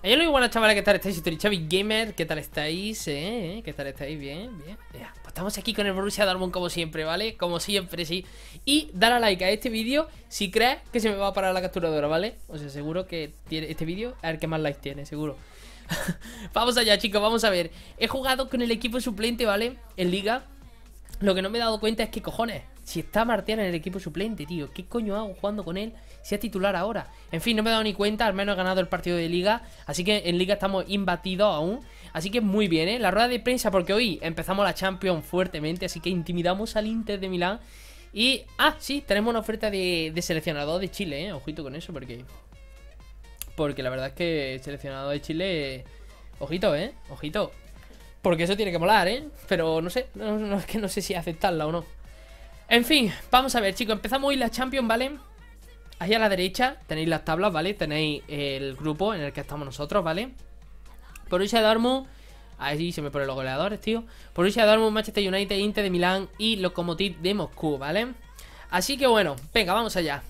hola lo chavales, ¿qué tal estáis? Soy Chavi Gamer, ¿qué tal estáis? Eh, ¿Eh? ¿Qué tal estáis? Bien, bien. Pues estamos aquí con el Borussia Dortmund como siempre, ¿vale? Como siempre, sí. Y dale a like a este vídeo si crees que se me va a parar la capturadora, ¿vale? O sea, seguro que tiene este vídeo a ver qué más likes tiene, seguro. vamos allá, chicos, vamos a ver. He jugado con el equipo suplente, ¿vale? En liga. Lo que no me he dado cuenta es que, cojones, si está Martial en el equipo suplente, tío. ¿Qué coño hago jugando con él si es titular ahora? En fin, no me he dado ni cuenta. Al menos he ganado el partido de Liga. Así que en Liga estamos imbatidos aún. Así que muy bien, ¿eh? La rueda de prensa, porque hoy empezamos la Champions fuertemente. Así que intimidamos al Inter de Milán. Y, ah, sí, tenemos una oferta de, de seleccionador de Chile, ¿eh? Ojito con eso, porque... Porque la verdad es que seleccionador de Chile... Ojito, ¿eh? Ojito. Porque eso tiene que molar, ¿eh? Pero no sé, no sé si aceptarla o no. En fin, vamos a ver, chicos. Empezamos hoy la Champions, ¿vale? Ahí a la derecha tenéis las tablas, ¿vale? Tenéis el grupo en el que estamos nosotros, ¿vale? Por hoy se Dortmund... Ahí se me ponen los goleadores, tío. Por hoy Manchester United, Inter de Milán y Lokomotiv de Moscú, ¿vale? Así que bueno, venga, vamos allá.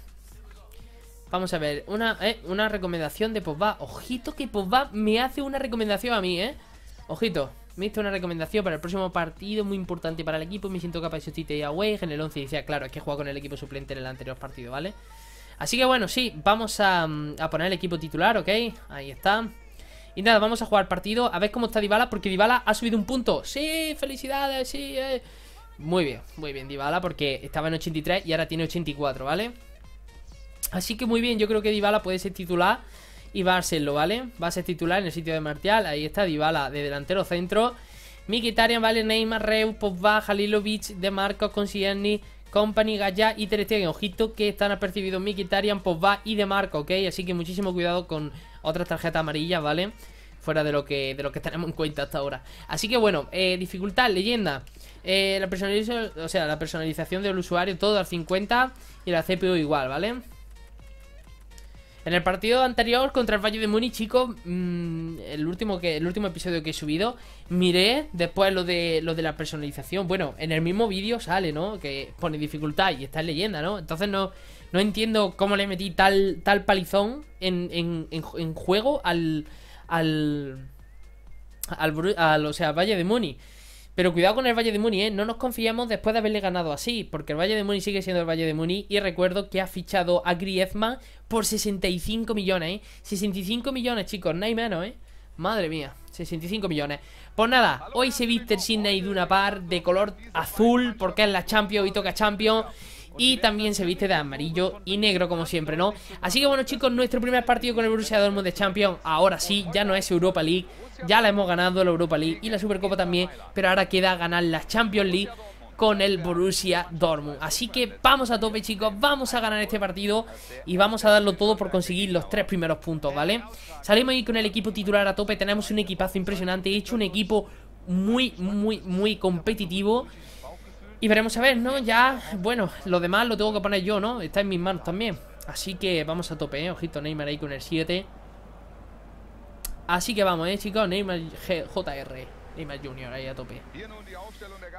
Vamos a ver, una, eh, una recomendación de Pogba. Ojito que Pogba me hace una recomendación a mí, ¿eh? Ojito me hizo una recomendación para el próximo partido muy importante para el equipo. Me siento capaz de sustituir a en el 11 y decía, claro, es que juega con el equipo suplente en el anterior partido, ¿vale? Así que bueno, sí, vamos mm, a, poner el equipo titular, ¿ok? Ahí está. Y nada, vamos a jugar partido, a ver cómo está Dybala, porque Dybala ha subido un punto. ¡Sí! ¡Felicidades! ¡Sí! Eh. Muy bien, muy bien Dybala, porque estaba en 83 y ahora tiene 84, ¿vale? Así que muy bien, yo creo que Dybala puede ser titular y va a serlo, ¿vale? Va a ser titular en el sitio de Martial, ahí está Dybala de delantero centro. Mikitarian, ¿vale? Neymar, Reus, Pogba, Halilovic, De Marcos, Company, Gaya y Ter Ojito que están apercibidos Mikitarian, Pogba y De Marco, ¿ok? Así que muchísimo cuidado con otras tarjetas amarillas, ¿vale? Fuera de lo que, de lo que tenemos en cuenta hasta ahora. Así que bueno, eh, dificultad, leyenda. Eh, la, personalización, o sea, la personalización del usuario todo al 50 y la CPU igual, ¿vale? En el partido anterior contra el Valle de Muni, chicos, mm, el, último que, el último episodio que he subido, miré después lo de, lo de la personalización. Bueno, en el mismo vídeo sale, ¿no? Que pone dificultad y está en leyenda, ¿no? Entonces no, entiendo cómo le metí tal, tal palizón en, en, en, juego al... al al, o sea, Valle de Muni. Pero cuidado con el Valle de Muni, ¿eh? No nos confiamos después de haberle ganado así, porque el Valle de Muni sigue siendo el Valle de Muni. Y recuerdo que ha fichado a Griezmann por 65 millones, ¿eh? 65 millones, chicos, no hay menos, ¿eh? Madre mía, 65 millones. Pues nada, hoy se viste el Sydney de una par de color azul, porque es la Champions y toca Champions y también se viste de amarillo y negro como siempre, ¿no? Así que bueno chicos, nuestro primer partido con el Borussia Dortmund de Champions, ahora sí, ya no es Europa League, ya la hemos ganado la Europa League y la Supercopa también, pero ahora queda ganar la Champions League con el Borussia Dortmund. Así que vamos a tope, chicos. Vamos a ganar este partido y vamos a darlo todo por conseguir los tres primeros puntos, ¿vale? Salimos ahí con el equipo titular a tope. Tenemos un equipazo impresionante. He hecho un equipo muy, muy, muy competitivo. Y veremos a ver, ¿no? Ya, bueno, lo demás lo tengo que poner yo, ¿no? Está en mis manos también. Así que vamos a tope, ¿eh? Ojito Neymar ahí con el 7. Así que vamos, ¿eh, chicos? Neymar JR. Neymar Junior ahí a tope.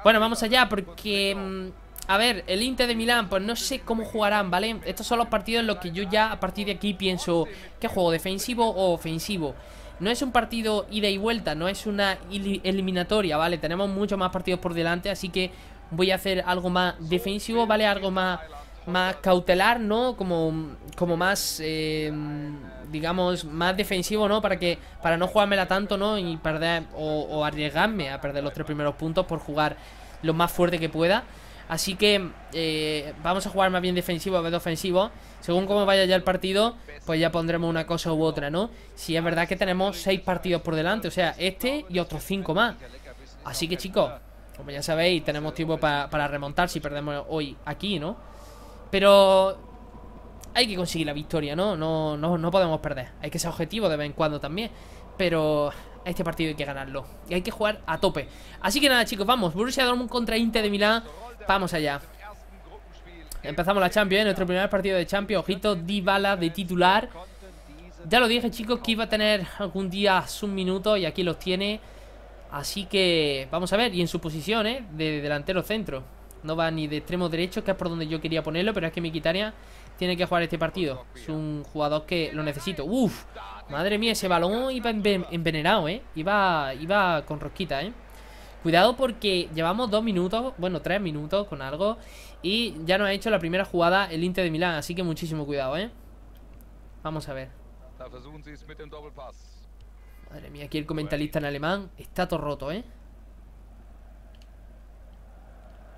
Bueno, vamos allá porque... Mm, a ver, el Inter de Milán, pues no sé cómo jugarán, ¿vale? Estos son los partidos en los que yo ya a partir de aquí pienso ¿Qué juego? ¿Defensivo o ofensivo? No es un partido ida y vuelta, no es una eliminatoria, ¿vale? Tenemos muchos más partidos por delante, así que voy a hacer algo más defensivo, ¿vale? Algo más, más cautelar, ¿no? Como, como más, eh, digamos, más defensivo, ¿no? Para que para no jugármela tanto, ¿no? Y perder o, arriesgarme a perder los tres primeros puntos por jugar lo más fuerte que pueda. Así que eh, vamos a jugar más bien defensivo, a de ofensivo. Según cómo vaya ya el partido, pues ya pondremos una cosa u otra, ¿no? Si es verdad que tenemos seis partidos por delante, o sea, este y otros cinco más. Así que chicos, como ya sabéis, tenemos tiempo para, remontar si perdemos hoy aquí, ¿no? Pero hay que conseguir la victoria, ¿no? No, no, podemos perder. Hay que ser objetivo de vez en cuando también. Pero este partido hay que ganarlo. Y hay que jugar a tope. Así que nada, chicos, vamos. Borussia Dortmund contra Inter de Milán. Vamos allá. Empezamos la Champions, ¿eh? nuestro primer partido de Champions. Ojito, bala de titular. Ya lo dije, chicos, que iba a tener algún día sus minutos y aquí los tiene. Así que vamos a ver, y en su posición, ¿eh? De delantero centro. No va ni de extremo derecho, que es por donde yo quería ponerlo, pero es que Miquitaria tiene que jugar este partido. Es un jugador que lo necesito. Uf, madre mía, ese balón iba envenenado, ¿eh? Iba, iba con rosquita, ¿eh? Cuidado porque llevamos dos minutos, bueno, tres minutos con algo, y ya nos ha hecho la primera jugada el Inter de Milán, así que muchísimo cuidado, ¿eh? Vamos a ver. Madre mía, aquí el comentarista en alemán está todo roto, ¿eh?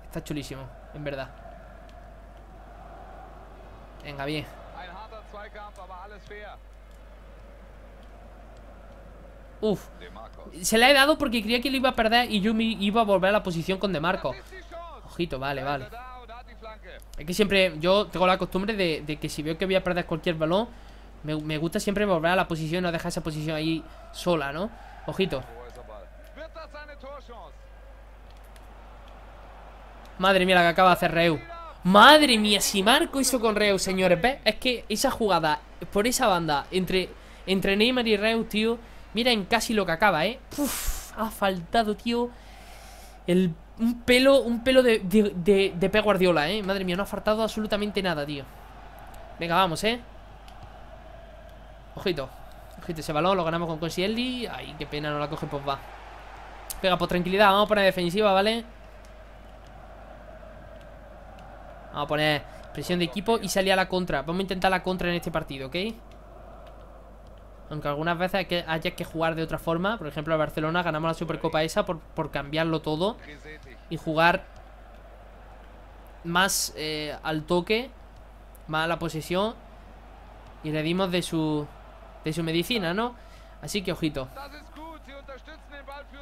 Está chulísimo, en verdad. Venga, bien. Uf. Se la he dado porque creía que lo iba a perder y yo me iba a volver a la posición con De Marco. Ojito, vale, vale. Es que siempre yo tengo la costumbre de que si veo que voy a perder cualquier balón, me, gusta siempre volver a la posición o no dejar esa posición ahí sola, ¿no? Ojito. Madre mía la que acaba de hacer Reu. Madre mía, si marco hizo con Reu, señores. Es que esa jugada por esa banda entre, Neymar y Reu, tío. Mira en casi lo que acaba, ¿eh? ha faltado, tío. un pelo, un pelo de, de, de, de Guardiola, ¿eh? Madre mía, no ha faltado absolutamente nada, tío. Venga, vamos, ¿eh? Ojito. Ojito ese balón, lo ganamos con Consigli Ay, qué pena, no la coge va Venga, por tranquilidad, vamos a poner defensiva, ¿vale? Vamos a poner presión de equipo y salir a la contra. Vamos a intentar la contra en este partido, ¿ok? Aunque algunas veces que, haya que jugar de otra forma. Por ejemplo, a Barcelona ganamos la Supercopa esa por, cambiarlo todo y jugar más eh, al toque, más a la posición Y le dimos de su de su medicina, ¿no? Así que ojito.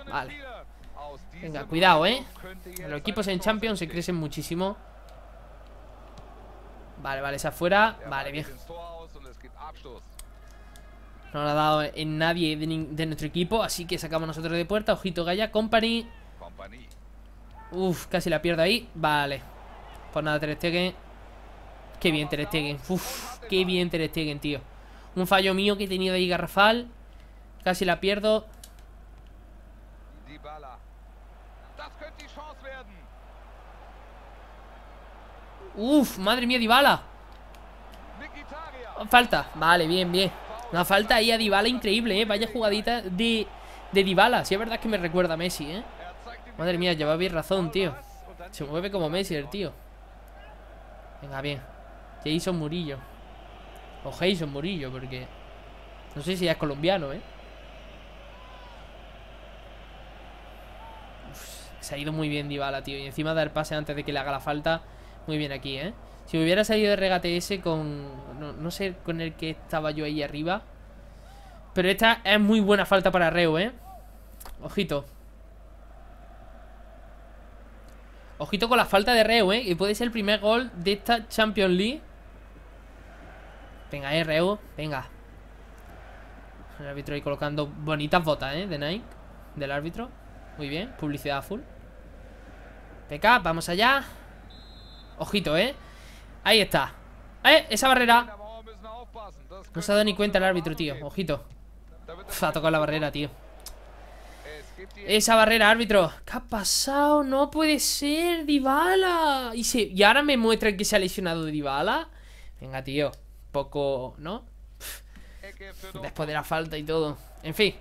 Vale. Venga, cuidado, ¿eh? Los equipos en Champions se crecen muchísimo. Vale, vale, es afuera. Vale, bien. No lo ha dado en nadie de, nuestro equipo, así que sacamos nosotros de puerta. Ojito, Gaya, Company. Uf, casi la pierdo ahí. Vale. Pues nada, Ter Qué bien Ter Uf, qué bien Ter tío. Un fallo mío que he tenido ahí garrafal. Casi la pierdo. Uf, madre mía, Dybala. Falta. Vale, bien, bien. Una falta ahí a Dybala increíble, ¿eh? Vaya jugadita de, de Dybala. Sí, es verdad que me recuerda a Messi, ¿eh? Madre mía, lleva bien razón, tío. Se mueve como Messi el tío. Venga, bien. Jason Murillo. O Jason Murillo, porque no sé si ya es colombiano, ¿eh? se ha ido muy bien Dybala, tío. Y encima dar pase antes de que le haga la falta. Muy bien aquí, ¿eh? Si me hubiera salido de regate ese con... No, sé con el que estaba yo ahí arriba. Pero esta es muy buena falta para Reu, ¿eh? Ojito. Ojito con la falta de Reu, ¿eh? Que puede ser el primer gol de esta Champions League. Venga, eh, venga. El árbitro ahí colocando bonitas botas, ¿eh? De Nike, del árbitro. Muy bien, publicidad full. PK, vamos allá. Ojito, ¿eh? Ahí está. ¡Eh! Esa barrera. No se ha dado ni cuenta el árbitro, tío. Ojito. Uf, ha tocado la barrera, tío. Esa barrera, árbitro. ¿Qué ha pasado? No puede ser, Dybala. ¿Y, se... ¿Y ahora me muestra que se ha lesionado Dybala? Venga, tío poco, ¿no? Después de la falta y todo. En fin.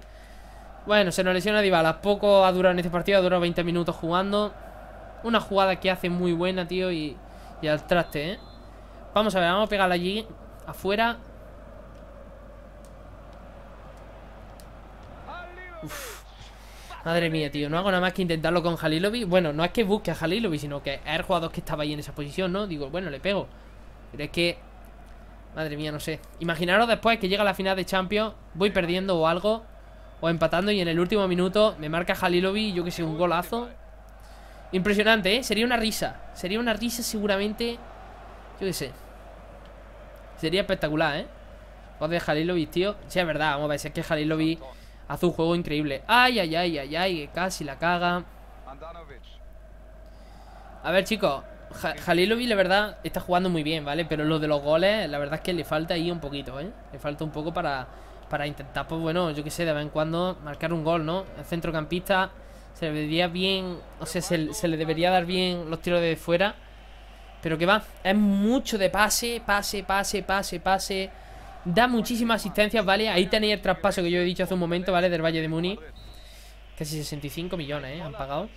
Bueno, se nos lesiona Dybala. Poco ha durado en este partido, ha durado 20 minutos jugando. Una jugada que hace muy buena, tío, y, al traste, ¿eh? Vamos a ver, vamos a pegarla allí, afuera. Madre mía, tío, no hago nada más que intentarlo con Halilovic. Bueno, no es que busque a Halilovic, sino que es el jugador que estaba ahí en esa posición, ¿no? Digo, bueno, le pego. Pero es que Madre mía, no sé. Imaginaros después que llega la final de Champions, voy perdiendo o algo, o empatando y en el último minuto me marca Halilovic, yo que sé, un golazo. Impresionante, ¿eh? Sería una risa. Sería una risa seguramente, yo qué sé. Sería espectacular, ¿eh? Voz de Halilovic, tío. Sí, es verdad, vamos a ver, si es que Halilovic hace un juego increíble. Ay, ay, ay, ay, ay, casi la caga. A ver, chicos, lo la verdad, está jugando muy bien, ¿vale? Pero lo de los goles, la verdad es que le falta ahí un poquito, ¿eh? Le falta un poco para, para intentar, pues bueno, yo qué sé, de vez en cuando marcar un gol, ¿no? El centrocampista se le debería bien, o sea, se, le debería dar bien los tiros de fuera. Pero que va, es mucho de pase, pase, pase, pase, pase. Da muchísimas asistencias, ¿vale? Ahí tenéis el traspaso que yo he dicho hace un momento, ¿vale? Del Valle de Muni. Casi 65 millones, ¿eh? Han pagado.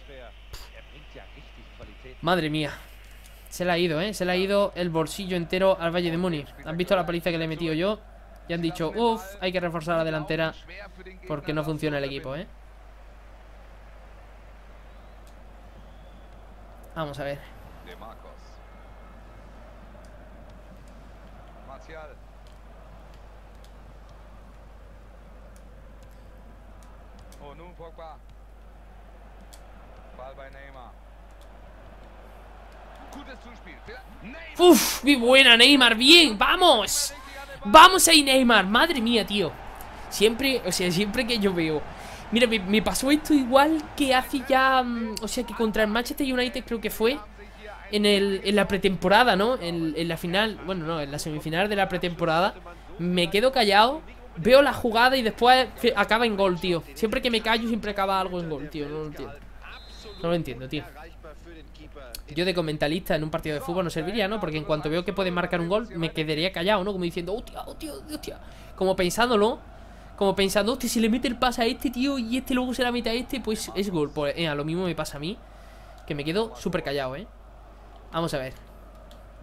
Madre mía. Se le ha ido, ¿eh? Se le ha ido el bolsillo entero al Valle de munich. ¿Han visto la paliza que le he metido yo? Y han dicho, uff, hay que reforzar la delantera porque no funciona el equipo, ¿eh? Vamos a ver. Uf, muy buena Neymar, bien, vamos Vamos ahí Neymar, madre mía, tío Siempre, o sea, siempre que yo veo Mira, me, pasó esto igual que hace ya mm, O sea, que contra el Manchester United creo que fue en, la pretemporada, ¿no? En, en la final, bueno, no, en la semifinal de la pretemporada Me quedo callado Veo la jugada y después eh, acaba en gol, tío Siempre que me callo siempre acaba algo en gol, tío No lo entiendo no lo entiendo, tío. Yo de comentarista en un partido de fútbol no serviría, ¿no? Porque en cuanto veo que puede marcar un gol, me quedaría callado, ¿no? Como diciendo, hostia, hostia, hostia. Como pensándolo, como pensando, hostia, si le mete el pase a este, tío, y este luego se la mete a este, pues es gol. Pues eh, lo mismo me pasa a mí, que me quedo súper callado, ¿eh? Vamos a ver.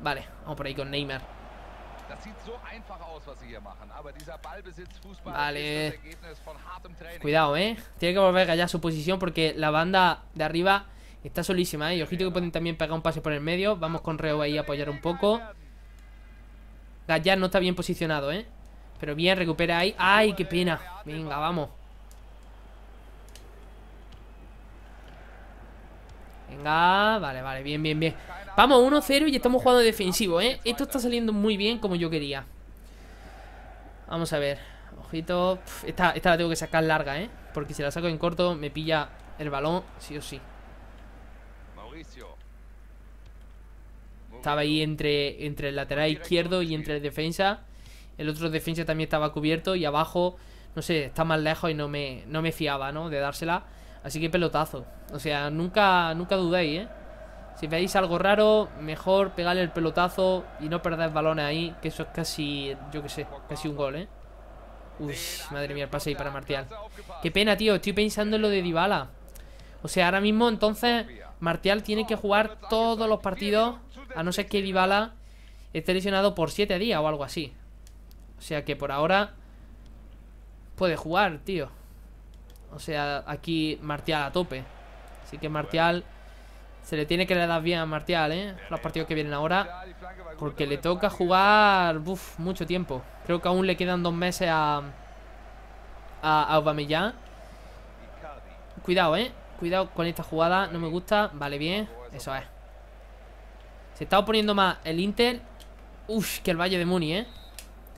Vale, vamos por ahí con Neymar. Vale. Cuidado, ¿eh? Tiene que volver allá a su posición porque la banda de arriba está solísima, ¿eh? Y ojito que pueden también pegar un pase por el medio. Vamos con Reo ahí a apoyar un poco. Gallar no está bien posicionado, ¿eh? Pero bien, recupera ahí. ¡Ay, qué pena! Venga, vamos. Venga, vale, vale, bien, bien, bien Vamos, 1-0 y estamos jugando defensivo, ¿eh? Esto está saliendo muy bien como yo quería. Vamos a ver. Ojito. Esta, esta la tengo que sacar larga, ¿eh? Porque si la saco en corto me pilla el balón, sí o sí. Estaba ahí entre, entre el lateral izquierdo y entre el defensa. El otro defensa también estaba cubierto y abajo, no sé, está más lejos y no me, no me fiaba, ¿no? De dársela. Así que pelotazo. O sea, nunca, nunca dudéis, ¿eh? Si veis algo raro, mejor pegarle el pelotazo y no perder balones ahí, que eso es casi, yo qué sé, casi un gol, ¿eh? Uy, madre mía, el pase ahí para Martial. Qué pena, tío, estoy pensando en lo de Dybala. O sea, ahora mismo, entonces, Martial tiene que jugar todos los partidos, a no ser que Dybala esté lesionado por 7 días o algo así. O sea que por ahora puede jugar, tío. O sea, aquí Martial a tope. Así que Martial se le tiene que dar bien a Martial, ¿eh? Los partidos que vienen ahora. Porque le toca jugar mucho tiempo. Creo que aún le quedan dos meses a, a, Aubameyang. Cuidado, ¿eh? Cuidado con esta jugada. No me gusta. Vale, bien. Eso es. Se está oponiendo más el Inter. Uf, que el Valle de Muni, ¿eh?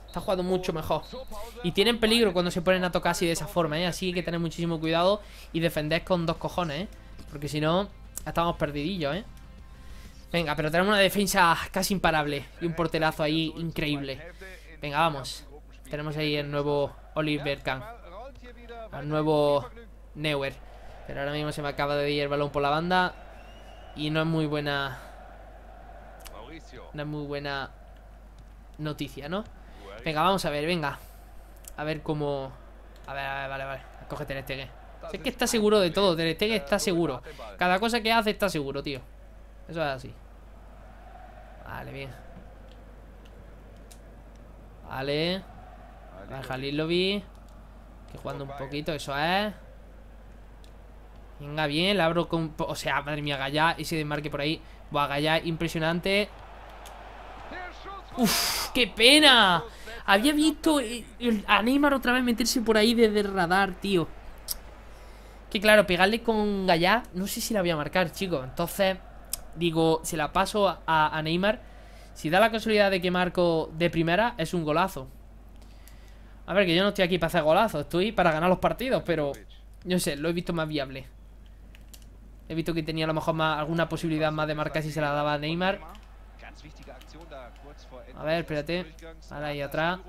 Está jugando mucho mejor. Y tienen peligro cuando se ponen a tocar así de esa forma, ¿eh? Así que hay que tener muchísimo cuidado y defender con dos cojones, ¿eh? Porque si no, Estamos perdidillos, ¿eh? Venga, pero tenemos una defensa casi imparable y un porterazo ahí increíble. Venga, vamos. Tenemos ahí el nuevo Oliver Kahn. Al nuevo Neuer. Pero ahora mismo se me acaba de ir el balón por la banda. Y no es muy buena... No es muy buena noticia, ¿no? Venga, vamos a ver, venga. A ver cómo... A ver, a ver, vale, vale. Cógete el este es que está seguro de todo. este que está seguro. Cada cosa que hace está seguro, tío. Eso es así. Vale, bien. Vale. lo vi Que jugando un poquito, eso es. Venga, bien, la abro con... O sea, madre mía, Y se desmarque por ahí. Buah, Gaya, impresionante. ¡Uf! ¡Qué pena! Había visto a Neymar otra vez meterse por ahí desde el radar, tío. Que claro, pegarle con Gallá, no sé si la voy a marcar, chicos. Entonces, digo, se la paso a, Neymar. Si da la casualidad de que marco de primera, es un golazo. A ver, que yo no estoy aquí para hacer golazos, estoy para ganar los partidos, pero yo sé, lo he visto más viable. He visto que tenía a lo mejor más, alguna posibilidad más de marcar si se la daba a Neymar. A ver, espérate. Ahora ahí atrás.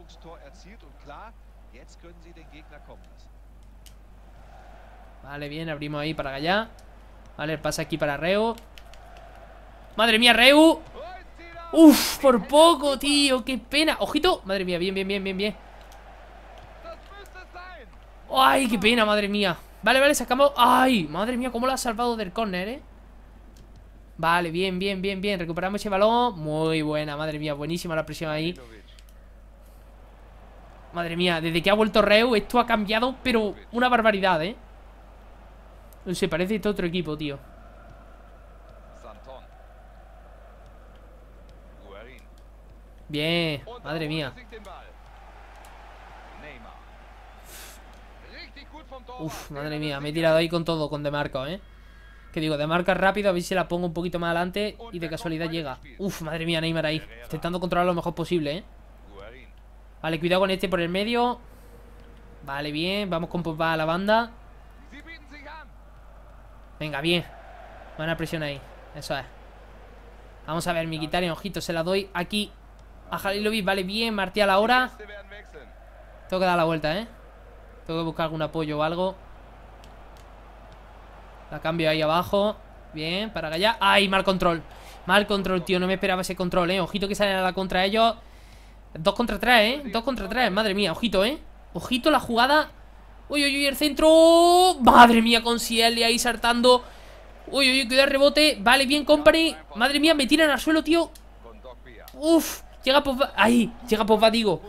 Vale, bien, abrimos ahí para allá. Vale, pasa aquí para Reu. ¡Madre mía, Reu! ¡Uf! Por poco, tío. ¡Qué pena! ¡Ojito! Madre mía, bien, bien, bien, bien, bien. ¡Ay, qué pena, madre mía! Vale, vale, sacamos... ¡Ay! Madre mía, cómo lo ha salvado del córner, ¿eh? Vale, bien, bien, bien, bien. Recuperamos ese balón. Muy buena, madre mía. Buenísima la presión ahí. Madre mía, desde que ha vuelto Reu, esto ha cambiado, pero una barbaridad, ¿eh? No parece este otro equipo, tío. Bien, madre mía. Uf, madre mía, me he tirado ahí con todo, con de ¿eh? Que digo, de rápido, a ver si la pongo un poquito más adelante y de casualidad llega. Uf, madre mía, Neymar ahí. Intentando controlar lo mejor posible, ¿eh? Vale, cuidado con este por el medio. Vale, bien, vamos con Pogba a la banda. Venga, bien. Buena presión ahí. Eso es. Vamos a ver, mi guitarra en ojito. Se la doy aquí a Jalilovic. Vale, bien. Martial ahora. Tengo que dar la vuelta, ¿eh? Tengo que buscar algún apoyo o algo. La cambio ahí abajo. Bien, para allá. ¡Ay, mal control! Mal control, tío. No me esperaba ese control, ¿eh? Ojito que salen a la contra ellos. Dos contra tres, ¿eh? Dos contra tres. Madre mía, ojito, ¿eh? Ojito la jugada Uy, uy, uy, el centro. Madre mía, con Ciel ahí saltando. Uy, uy, cuidado, rebote. Vale, bien, company. Madre mía, me tiran al suelo, tío. Uf, llega Pogba. Ahí, llega Pogba, digo.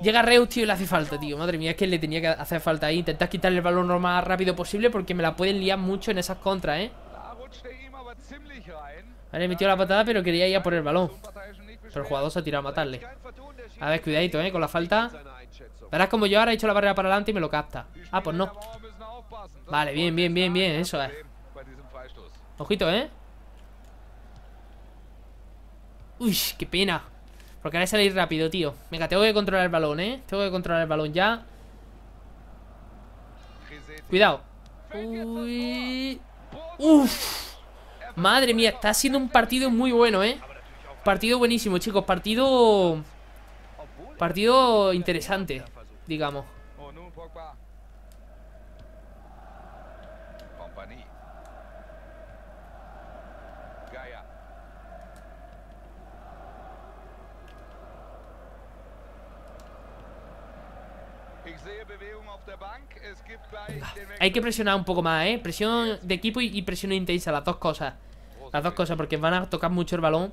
Llega Reus, tío, y le hace falta, tío. Madre mía, es que le tenía que hacer falta ahí. Intentar quitarle el balón lo más rápido posible porque me la pueden liar mucho en esas contras, ¿eh? Vale, metió la patada, pero quería ir a por el balón. Pero el jugador se ha tirado a matarle. A ver, cuidadito, ¿eh? Con la falta. Verás como yo ahora he hecho la barrera para adelante y me lo capta. Ah, pues no. Vale, bien, bien, bien, bien. Eso es. Ojito, ¿eh? Uy, qué pena. Porque ahora salir rápido, tío. Venga, tengo que controlar el balón, ¿eh? Tengo que controlar el balón ya. Cuidado. Uy. Uf. Madre mía, está siendo un partido muy bueno, ¿eh? Partido buenísimo, chicos. Partido... Partido interesante digamos. Hay que presionar un poco más, ¿eh? Presión de equipo y, presión intensa, las dos cosas. Las dos cosas, porque van a tocar mucho el balón.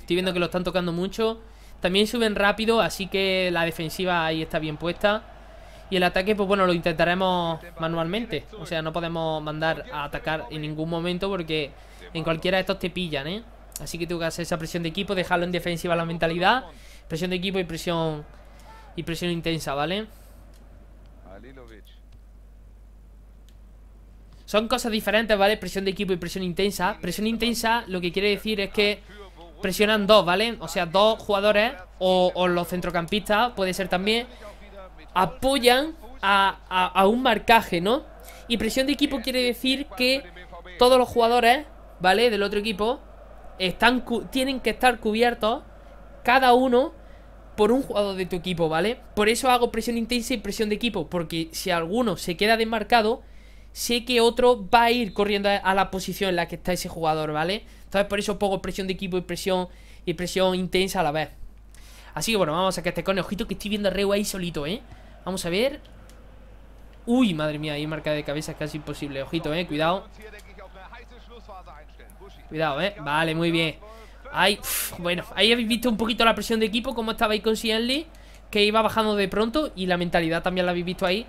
Estoy viendo que lo están tocando mucho. También suben rápido, así que la defensiva ahí está bien puesta. Y el ataque, pues bueno, lo intentaremos manualmente. O sea, no podemos mandar a atacar en ningún momento porque en cualquiera de estos te pillan, ¿eh? Así que tengo que hacer esa presión de equipo, dejarlo en defensiva la mentalidad. Presión de equipo y presión y presión intensa, ¿vale? Son cosas diferentes, ¿vale? Presión de equipo y presión intensa. Presión intensa lo que quiere decir es que presionan dos, ¿vale? O sea, dos jugadores o, los centrocampistas, puede ser también, apoyan a, un marcaje, ¿no? Y presión de equipo quiere decir que todos los jugadores, ¿vale? Del otro equipo, están tienen que estar cubiertos, cada uno, por un jugador de tu equipo, ¿vale? Por eso hago presión intensa y presión de equipo, porque si alguno se queda desmarcado sé que otro va a ir corriendo a la posición en la que está ese jugador, ¿vale? Entonces por eso pongo presión de equipo y presión, y presión intensa a la vez. Así que bueno, vamos a que este con ojito que estoy viendo a Reu ahí solito, ¿eh? Vamos a ver. Uy, madre mía, ahí marca de cabeza casi imposible. Ojito, ¿eh? Cuidado. Cuidado, ¿eh? Vale, muy bien. Ahí, bueno, ahí habéis visto un poquito la presión de equipo, cómo estaba ahí con Sianli. que iba bajando de pronto y la mentalidad también la habéis visto ahí.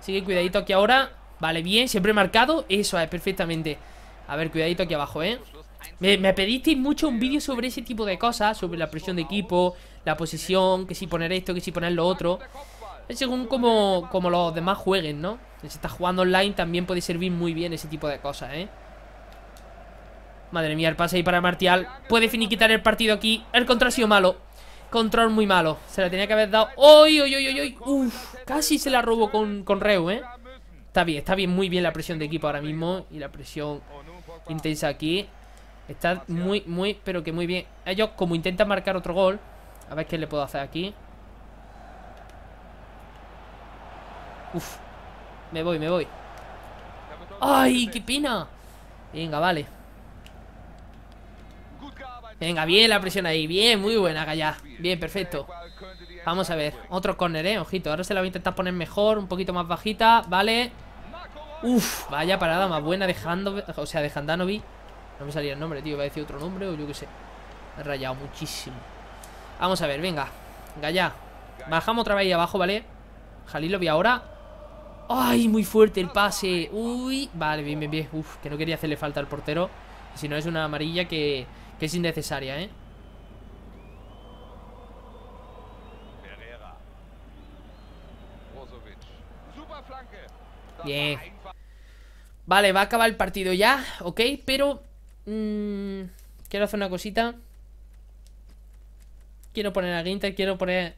Así que cuidadito aquí ahora. Vale, bien, siempre he marcado Eso es, perfectamente A ver, cuidadito aquí abajo, ¿eh? Me, pedisteis mucho un vídeo sobre ese tipo de cosas Sobre la presión de equipo La posición, que si poner esto, que si poner lo otro Es Según como, los demás jueguen, ¿no? Si está jugando online también puede servir muy bien ese tipo de cosas, ¿eh? Madre mía, el pase ahí para Martial Puede finiquitar el partido aquí El control ha sido malo Control muy malo Se la tenía que haber dado ¡Uy, uy, uy, uy! Uf, casi se la robó con, con Reu, ¿eh? Está bien, está bien, muy bien la presión de equipo ahora mismo. Y la presión intensa aquí. Está muy, muy, pero que muy bien. Ellos, como intentan marcar otro gol. A ver qué le puedo hacer aquí. Uf. Me voy, me voy. ¡Ay, qué pina! Venga, vale. Venga, bien la presión ahí. Bien, muy buena, Gaya. Bien, perfecto. Vamos a ver. Otro corner, eh. Ojito. Ahora se la voy a intentar poner mejor. Un poquito más bajita. Vale. Uf, vaya parada más buena de O sea, de Handanovi. No me salía el nombre, tío. Va a decir otro nombre o yo qué sé. he rayado muchísimo. Vamos a ver, venga. Gaya. Bajamos otra vez ahí abajo, ¿vale? Jalil lo ahora. ¡Ay, muy fuerte el pase! ¡Uy! Vale, bien, bien, bien. Uf, que no quería hacerle falta al portero. Si no, es una amarilla que, que es innecesaria, ¿eh? Bien. Vale, va a acabar el partido ya, ok, pero... Mm, quiero hacer una cosita. Quiero poner a Ginter, quiero poner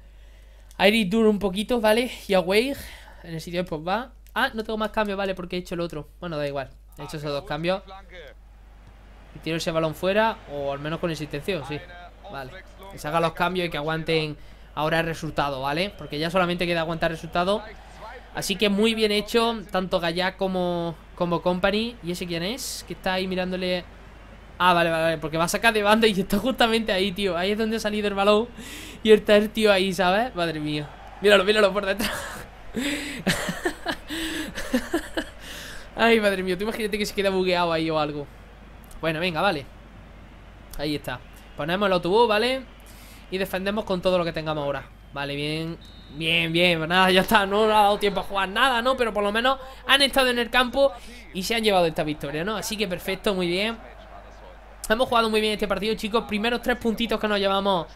a Dur un poquito, ¿vale? Y a en el sitio de pues va... Ah, no tengo más cambios, vale, porque he hecho el otro. Bueno, da igual. He hecho esos dos cambios. Y tiro ese balón fuera, o al menos con insistencia, sí. Vale. Que se hagan los cambios y que aguanten ahora el resultado, ¿vale? Porque ya solamente queda aguantar el resultado. Así que muy bien hecho, tanto Gaya como Combo Company. ¿Y ese quién es? Que está ahí mirándole... Ah, vale, vale, vale, porque va a sacar de banda y está justamente ahí, tío. Ahí es donde ha salido el balón y está el tío ahí, ¿sabes? Madre mía. Míralo, míralo por detrás. Ay, madre mía, tú imagínate que se queda bugueado ahí o algo. Bueno, venga, vale. Ahí está. Ponemos el autobús, ¿vale? Y defendemos con todo lo que tengamos ahora. Vale, bien, bien, bien, pues nada, ya está, no nos ha dado tiempo a jugar nada, ¿no? Pero por lo menos han estado en el campo y se han llevado esta victoria, ¿no? Así que perfecto, muy bien. Hemos jugado muy bien este partido, chicos. Primeros tres puntitos que nos llevamos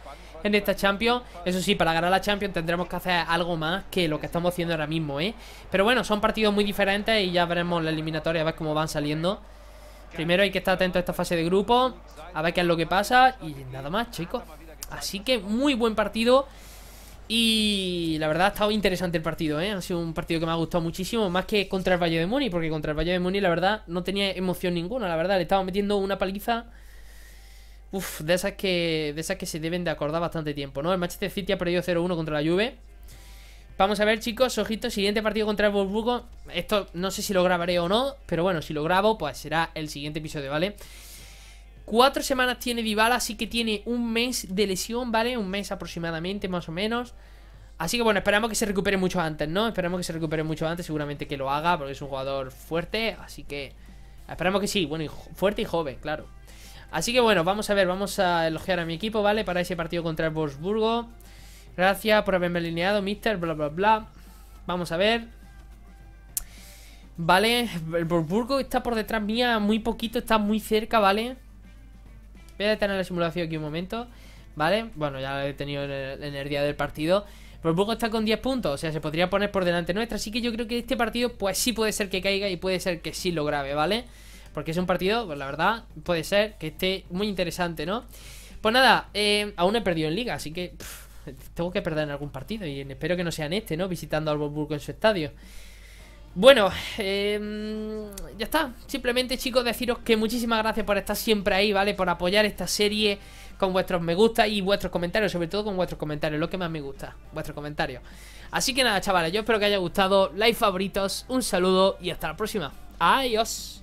en esta Champions. Eso sí, para ganar la Champions tendremos que hacer algo más que lo que estamos haciendo ahora mismo, ¿eh? Pero bueno, son partidos muy diferentes y ya veremos la eliminatoria, a ver cómo van saliendo. Primero hay que estar atento a esta fase de grupo, a ver qué es lo que pasa y nada más, chicos. Así que muy buen partido. Y la verdad ha estado interesante el partido, ¿eh? Ha sido un partido que me ha gustado muchísimo, más que contra el Valle de Muni, porque contra el Valle de Muni, la verdad, no tenía emoción ninguna, la verdad, le estaba metiendo una paliza. Uf, de esas que. De esas que se deben de acordar bastante tiempo, ¿no? El Manchester City ha perdido 0-1 contra la Juve. Vamos a ver, chicos, ojito, siguiente partido contra el Wolfsburgo. Esto no sé si lo grabaré o no, pero bueno, si lo grabo, pues será el siguiente episodio, ¿vale? Cuatro semanas tiene Dybala, así que tiene un mes de lesión, ¿vale? Un mes aproximadamente, más o menos. Así que bueno, esperamos que se recupere mucho antes, ¿no? Esperamos que se recupere mucho antes, seguramente que lo haga, porque es un jugador fuerte, así que... Esperamos que sí, bueno, fuerte y joven, claro. Así que bueno, vamos a ver, vamos a elogiar a mi equipo, ¿vale? Para ese partido contra el Wolfsburgo. Gracias por haberme alineado, mister, bla, bla, bla. Vamos a ver. Vale, el Wolfsburgo está por detrás mía muy poquito, está muy cerca, ¿vale? Voy a detener la simulación aquí un momento, ¿vale? Bueno, ya he tenido la energía del partido. poco está con 10 puntos, o sea, se podría poner por delante nuestra. Así que yo creo que este partido, pues sí puede ser que caiga y puede ser que sí lo grave, ¿vale? Porque es un partido, pues la verdad, puede ser que esté muy interesante, ¿no? Pues nada, eh, aún he perdido en liga, así que tengo que perder en algún partido y espero que no sea en este, ¿no? Visitando al Wolfsburg en su estadio. Bueno, em, ya está. Simplemente, chicos, deciros que muchísimas gracias por estar siempre ahí, ¿vale? Por apoyar esta serie con vuestros me gusta y vuestros comentarios, sobre todo con vuestros comentarios, lo que más me gusta, vuestros comentarios. Así que nada, chavales, yo espero que haya gustado, like favoritos, un saludo y hasta la próxima. Adiós.